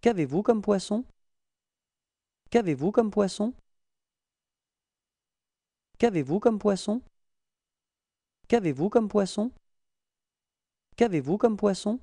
Qu'avez-vous comme poisson Qu'avez-vous comme poisson Qu'avez-vous comme poisson Qu'avez-vous comme poisson Qu'avez-vous comme poisson